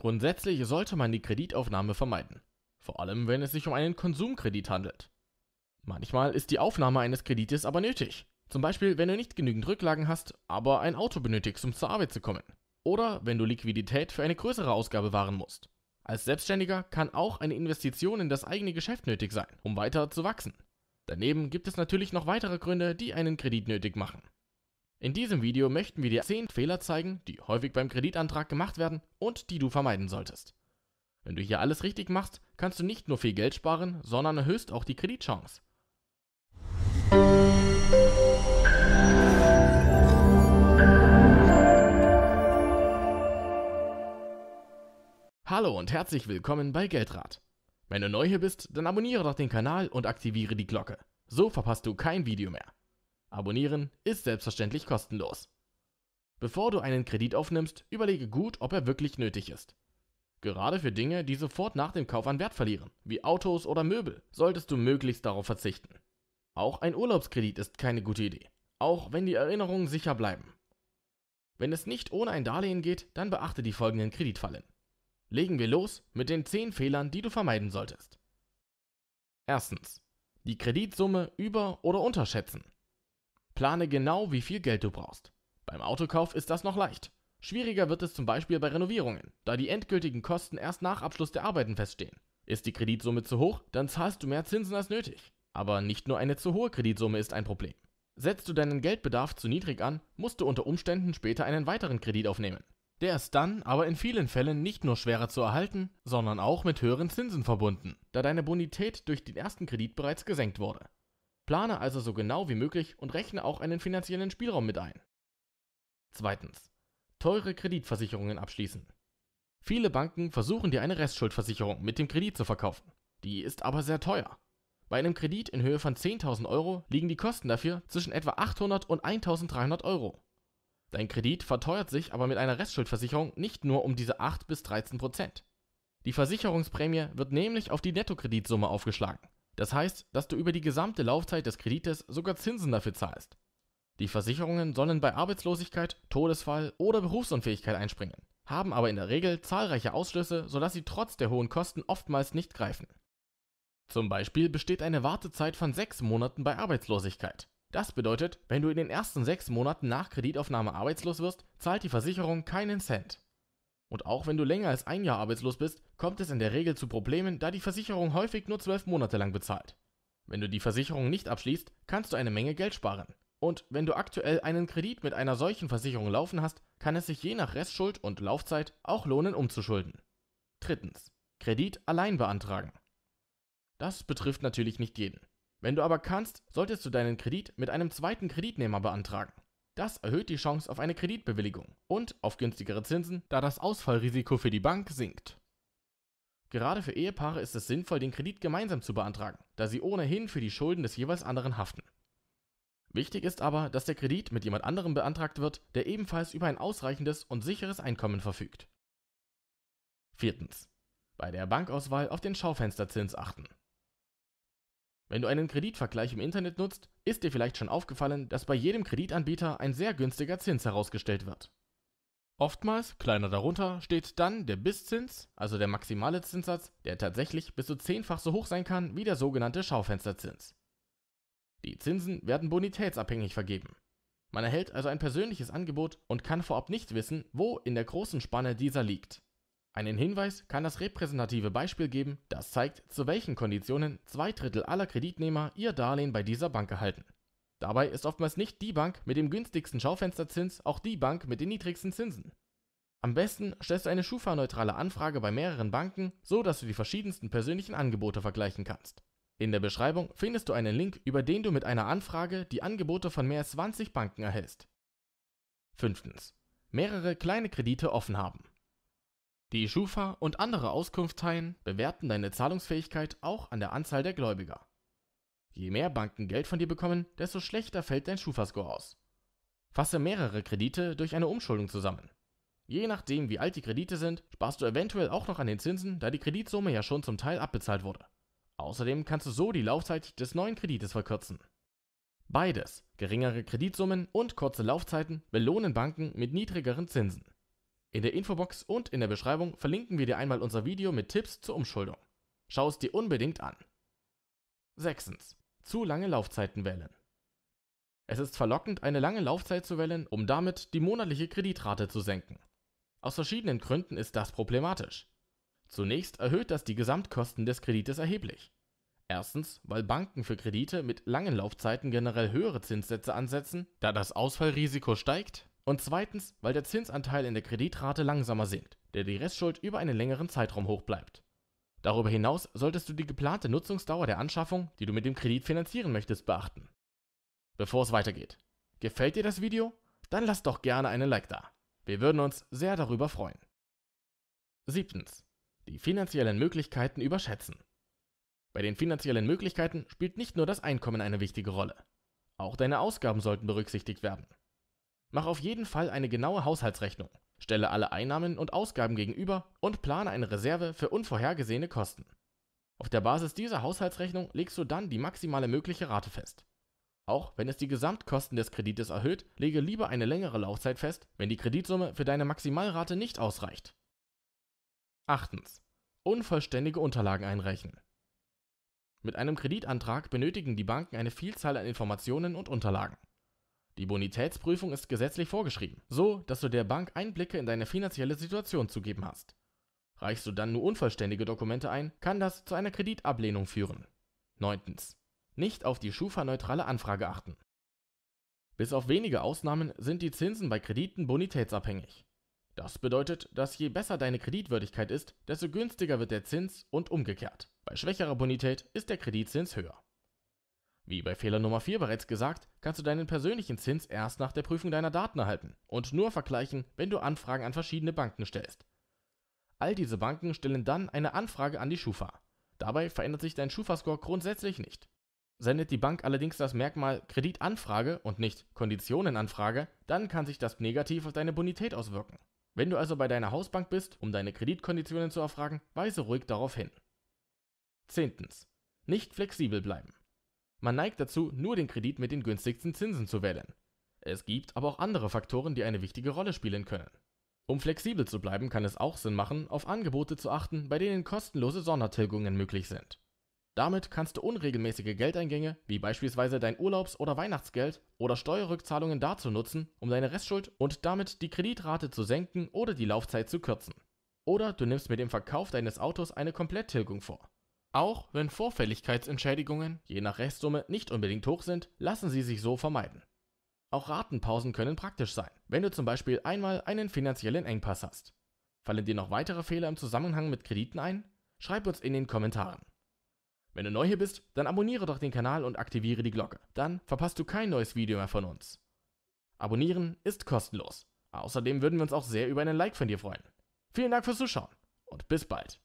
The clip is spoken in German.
Grundsätzlich sollte man die Kreditaufnahme vermeiden, vor allem wenn es sich um einen Konsumkredit handelt. Manchmal ist die Aufnahme eines Kredites aber nötig, zum Beispiel wenn du nicht genügend Rücklagen hast, aber ein Auto benötigst, um zur Arbeit zu kommen, oder wenn du Liquidität für eine größere Ausgabe wahren musst. Als Selbstständiger kann auch eine Investition in das eigene Geschäft nötig sein, um weiter zu wachsen. Daneben gibt es natürlich noch weitere Gründe, die einen Kredit nötig machen. In diesem Video möchten wir dir 10 Fehler zeigen, die häufig beim Kreditantrag gemacht werden und die du vermeiden solltest. Wenn du hier alles richtig machst, kannst du nicht nur viel Geld sparen, sondern erhöhst auch die Kreditchance. Hallo und herzlich willkommen bei Geldrat. Wenn du neu hier bist, dann abonniere doch den Kanal und aktiviere die Glocke. So verpasst du kein Video mehr. Abonnieren ist selbstverständlich kostenlos. Bevor du einen Kredit aufnimmst, überlege gut, ob er wirklich nötig ist. Gerade für Dinge, die sofort nach dem Kauf an Wert verlieren, wie Autos oder Möbel, solltest du möglichst darauf verzichten. Auch ein Urlaubskredit ist keine gute Idee, auch wenn die Erinnerungen sicher bleiben. Wenn es nicht ohne ein Darlehen geht, dann beachte die folgenden Kreditfallen. Legen wir los mit den 10 Fehlern, die du vermeiden solltest. Erstens. Die Kreditsumme über- oder unterschätzen. Plane genau, wie viel Geld du brauchst. Beim Autokauf ist das noch leicht. Schwieriger wird es zum Beispiel bei Renovierungen, da die endgültigen Kosten erst nach Abschluss der Arbeiten feststehen. Ist die Kreditsumme zu hoch, dann zahlst du mehr Zinsen als nötig. Aber nicht nur eine zu hohe Kreditsumme ist ein Problem. Setzt du deinen Geldbedarf zu niedrig an, musst du unter Umständen später einen weiteren Kredit aufnehmen. Der ist dann aber in vielen Fällen nicht nur schwerer zu erhalten, sondern auch mit höheren Zinsen verbunden, da deine Bonität durch den ersten Kredit bereits gesenkt wurde. Plane also so genau wie möglich und rechne auch einen finanziellen Spielraum mit ein. Zweitens. Teure Kreditversicherungen abschließen. Viele Banken versuchen dir eine Restschuldversicherung mit dem Kredit zu verkaufen. Die ist aber sehr teuer. Bei einem Kredit in Höhe von 10.000 Euro liegen die Kosten dafür zwischen etwa 800 und 1.300 Euro. Dein Kredit verteuert sich aber mit einer Restschuldversicherung nicht nur um diese 8 bis 13 Prozent. Die Versicherungsprämie wird nämlich auf die Nettokreditsumme aufgeschlagen. Das heißt, dass du über die gesamte Laufzeit des Kredites sogar Zinsen dafür zahlst. Die Versicherungen sollen bei Arbeitslosigkeit, Todesfall oder Berufsunfähigkeit einspringen, haben aber in der Regel zahlreiche Ausschlüsse, sodass sie trotz der hohen Kosten oftmals nicht greifen. Zum Beispiel besteht eine Wartezeit von sechs Monaten bei Arbeitslosigkeit. Das bedeutet, wenn du in den ersten sechs Monaten nach Kreditaufnahme arbeitslos wirst, zahlt die Versicherung keinen Cent. Und auch wenn du länger als ein Jahr arbeitslos bist, kommt es in der Regel zu Problemen, da die Versicherung häufig nur zwölf Monate lang bezahlt. Wenn du die Versicherung nicht abschließt, kannst du eine Menge Geld sparen. Und wenn du aktuell einen Kredit mit einer solchen Versicherung laufen hast, kann es sich je nach Restschuld und Laufzeit auch lohnen, umzuschulden. Drittens. Kredit allein beantragen. Das betrifft natürlich nicht jeden. Wenn du aber kannst, solltest du deinen Kredit mit einem zweiten Kreditnehmer beantragen. Das erhöht die Chance auf eine Kreditbewilligung und auf günstigere Zinsen, da das Ausfallrisiko für die Bank sinkt. Gerade für Ehepaare ist es sinnvoll, den Kredit gemeinsam zu beantragen, da sie ohnehin für die Schulden des jeweils anderen haften. Wichtig ist aber, dass der Kredit mit jemand anderem beantragt wird, der ebenfalls über ein ausreichendes und sicheres Einkommen verfügt. Viertens. Bei der Bankauswahl auf den Schaufensterzins achten. Wenn du einen Kreditvergleich im Internet nutzt, ist dir vielleicht schon aufgefallen, dass bei jedem Kreditanbieter ein sehr günstiger Zins herausgestellt wird. Oftmals, kleiner darunter, steht dann der Bisszins, also der maximale Zinssatz, der tatsächlich bis zu zehnfach so hoch sein kann wie der sogenannte Schaufensterzins. Die Zinsen werden bonitätsabhängig vergeben. Man erhält also ein persönliches Angebot und kann vorab nicht wissen, wo in der großen Spanne dieser liegt. Einen Hinweis kann das repräsentative Beispiel geben, das zeigt, zu welchen Konditionen zwei Drittel aller Kreditnehmer ihr Darlehen bei dieser Bank erhalten. Dabei ist oftmals nicht die Bank mit dem günstigsten Schaufensterzins auch die Bank mit den niedrigsten Zinsen. Am besten stellst du eine Schufa-neutrale Anfrage bei mehreren Banken, so dass du die verschiedensten persönlichen Angebote vergleichen kannst. In der Beschreibung findest du einen Link, über den du mit einer Anfrage die Angebote von mehr als 20 Banken erhältst. 5. Mehrere kleine Kredite offen haben. Die Schufa und andere Auskunftsteilen bewerten deine Zahlungsfähigkeit auch an der Anzahl der Gläubiger. Je mehr Banken Geld von dir bekommen, desto schlechter fällt dein Schufa-Score aus. Fasse mehrere Kredite durch eine Umschuldung zusammen. Je nachdem, wie alt die Kredite sind, sparst du eventuell auch noch an den Zinsen, da die Kreditsumme ja schon zum Teil abbezahlt wurde. Außerdem kannst du so die Laufzeit des neuen Kredites verkürzen. Beides, geringere Kreditsummen und kurze Laufzeiten, belohnen Banken mit niedrigeren Zinsen. In der Infobox und in der Beschreibung verlinken wir dir einmal unser Video mit Tipps zur Umschuldung. Schau es dir unbedingt an. 6. Zu lange Laufzeiten wählen. Es ist verlockend, eine lange Laufzeit zu wählen, um damit die monatliche Kreditrate zu senken. Aus verschiedenen Gründen ist das problematisch. Zunächst erhöht das die Gesamtkosten des Kredites erheblich. Erstens, weil Banken für Kredite mit langen Laufzeiten generell höhere Zinssätze ansetzen, da das Ausfallrisiko steigt und zweitens, weil der Zinsanteil in der Kreditrate langsamer sinkt, der die Restschuld über einen längeren Zeitraum hoch bleibt. Darüber hinaus solltest du die geplante Nutzungsdauer der Anschaffung, die du mit dem Kredit finanzieren möchtest, beachten. Bevor es weitergeht, gefällt dir das Video? Dann lass doch gerne einen Like da. Wir würden uns sehr darüber freuen. Siebtens, Die finanziellen Möglichkeiten überschätzen. Bei den finanziellen Möglichkeiten spielt nicht nur das Einkommen eine wichtige Rolle. Auch deine Ausgaben sollten berücksichtigt werden. Mach auf jeden Fall eine genaue Haushaltsrechnung, stelle alle Einnahmen und Ausgaben gegenüber und plane eine Reserve für unvorhergesehene Kosten. Auf der Basis dieser Haushaltsrechnung legst du dann die maximale mögliche Rate fest. Auch wenn es die Gesamtkosten des Kredites erhöht, lege lieber eine längere Laufzeit fest, wenn die Kreditsumme für deine Maximalrate nicht ausreicht. 8. Unvollständige Unterlagen einreichen. Mit einem Kreditantrag benötigen die Banken eine Vielzahl an Informationen und Unterlagen. Die Bonitätsprüfung ist gesetzlich vorgeschrieben, so dass du der Bank Einblicke in deine finanzielle Situation zu geben hast. Reichst du dann nur unvollständige Dokumente ein, kann das zu einer Kreditablehnung führen. 9. Nicht auf die Schufa-neutrale Anfrage achten. Bis auf wenige Ausnahmen sind die Zinsen bei Krediten bonitätsabhängig. Das bedeutet, dass je besser deine Kreditwürdigkeit ist, desto günstiger wird der Zins und umgekehrt. Bei schwächerer Bonität ist der Kreditzins höher. Wie bei Fehler Nummer 4 bereits gesagt, kannst du deinen persönlichen Zins erst nach der Prüfung deiner Daten erhalten und nur vergleichen, wenn du Anfragen an verschiedene Banken stellst. All diese Banken stellen dann eine Anfrage an die Schufa. Dabei verändert sich dein Schufa-Score grundsätzlich nicht. Sendet die Bank allerdings das Merkmal Kreditanfrage und nicht Konditionenanfrage, dann kann sich das negativ auf deine Bonität auswirken. Wenn du also bei deiner Hausbank bist, um deine Kreditkonditionen zu erfragen, weise ruhig darauf hin. Zehntens. Nicht flexibel bleiben. Man neigt dazu, nur den Kredit mit den günstigsten Zinsen zu wählen. Es gibt aber auch andere Faktoren, die eine wichtige Rolle spielen können. Um flexibel zu bleiben, kann es auch Sinn machen, auf Angebote zu achten, bei denen kostenlose Sondertilgungen möglich sind. Damit kannst du unregelmäßige Geldeingänge, wie beispielsweise dein Urlaubs- oder Weihnachtsgeld oder Steuerrückzahlungen dazu nutzen, um deine Restschuld und damit die Kreditrate zu senken oder die Laufzeit zu kürzen. Oder du nimmst mit dem Verkauf deines Autos eine Kompletttilgung vor. Auch wenn Vorfälligkeitsentschädigungen je nach Rechtssumme nicht unbedingt hoch sind, lassen sie sich so vermeiden. Auch Ratenpausen können praktisch sein, wenn du zum Beispiel einmal einen finanziellen Engpass hast. Fallen dir noch weitere Fehler im Zusammenhang mit Krediten ein? Schreib uns in den Kommentaren. Wenn du neu hier bist, dann abonniere doch den Kanal und aktiviere die Glocke. Dann verpasst du kein neues Video mehr von uns. Abonnieren ist kostenlos. Außerdem würden wir uns auch sehr über einen Like von dir freuen. Vielen Dank fürs Zuschauen und bis bald.